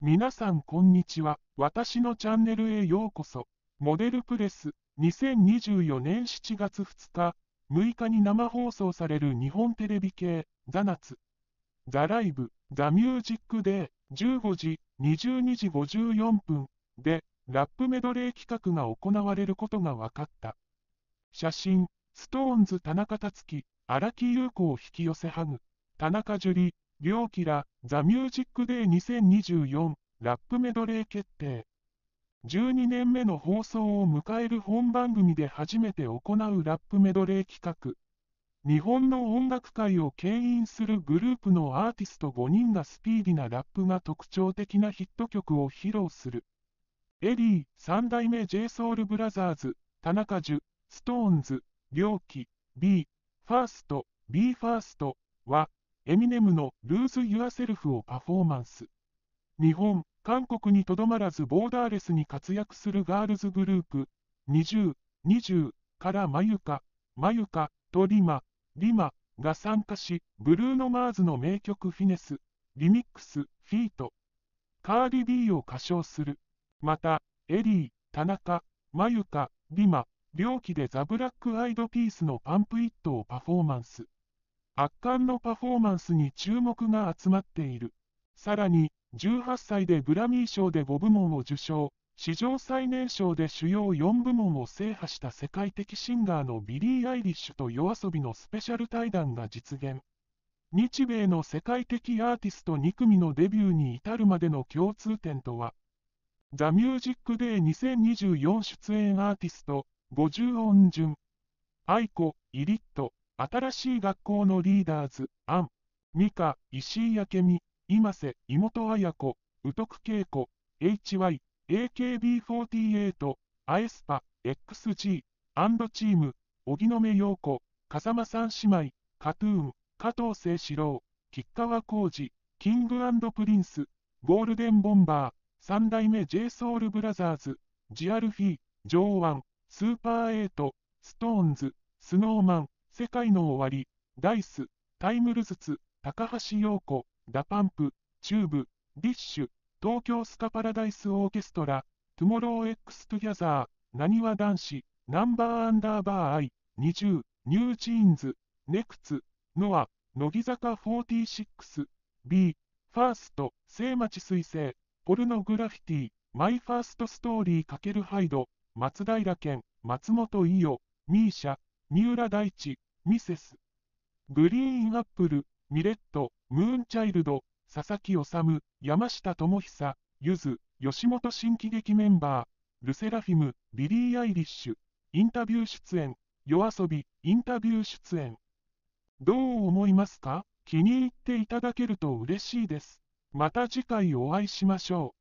皆さんこんにちは。私のチャンネルへようこそ。モデルプレス、2024年7月2日、6日に生放送される日本テレビ系、ザナツ。ザライブ、ザミュージックデー、15時、22時54分で、ラップメドレー企画が行われることが分かった。写真、ストーンズ田中達樹、荒木優子を引き寄せハグ、田中樹里、りょうきら、ザ・ミュージックデー2024、ラップメドレー決定。12年目の放送を迎える本番組で初めて行うラップメドレー企画。日本の音楽界を牽引するグループのアーティスト5人がスピーディなラップが特徴的なヒット曲を披露する。エリー、3代目 JSOULBROTHERS、田中樹、ストーンズ、良輝、B、ファースト、B ファーストは、エミネムの Lose Yourself をパフォーマンス。日本、韓国にとどまらずボーダーレスに活躍するガールズグループ、20、20からマユカまゆかとリマ、リマが参加し、ブルーノ・マーズの名曲フィネス、リミックス、フィート、カーディ・ビーを歌唱する。また、エリー、田中、マユカリマ、両機でザ・ブラック・アイド・ピースのパンプ・イットをパフォーマンス。圧巻のパフォーマンスに注目が集まっている。さらに、18歳でグラミー賞で5部門を受賞、史上最年少で主要4部門を制覇した世界的シンガーのビリー・アイリッシュと yoasobi のスペシャル対談が実現。日米の世界的アーティスト2組のデビューに至るまでの共通点とは、ザ・ミュージック・デ y 2024出演アーティスト、50音順、愛子、イリット、新しい学校のリーダーズ、アン、ミカ、石井明美、今瀬、妹綾子、宇徳恵子、HY、AKB48、アエスパ、XG、アンドチーム、荻野目洋子、風間三姉妹、カトゥーン、加藤清志郎、吉川浩二、キングプリンス、ゴールデンボンバー、三代目 j ソウルブラザーズ、ジアルフィー、ワン、スーパーエイト、ストーンズ、スノーマン、世界の終わり、ダイス、タイムルズツ、高橋洋子、ダパンプ、チューブ、ディッシュ、東京スカパラダイスオーケストラ、トゥモロー X トゥギャザー、なにわ男子、ナンバーアンダーバーアイ、20、ニュージーンズ、ネクツ、ノア、乃木坂46、B、ファースト、聖町彗星、ポルノグラフィティ、マイファーストストーリー×ハイド、松平健、松本伊代、ミーシャ、三浦大地、ミセス。グリーンアップル、ミレット、ムーンチャイルド、佐々木治、山下智久、ゆず、吉本新喜劇メンバー、ルセラフィム、ビリー・アイリッシュ、インタビュー出演、夜遊び、インタビュー出演。どう思いますか気に入っていただけると嬉しいです。また次回お会いしましょう。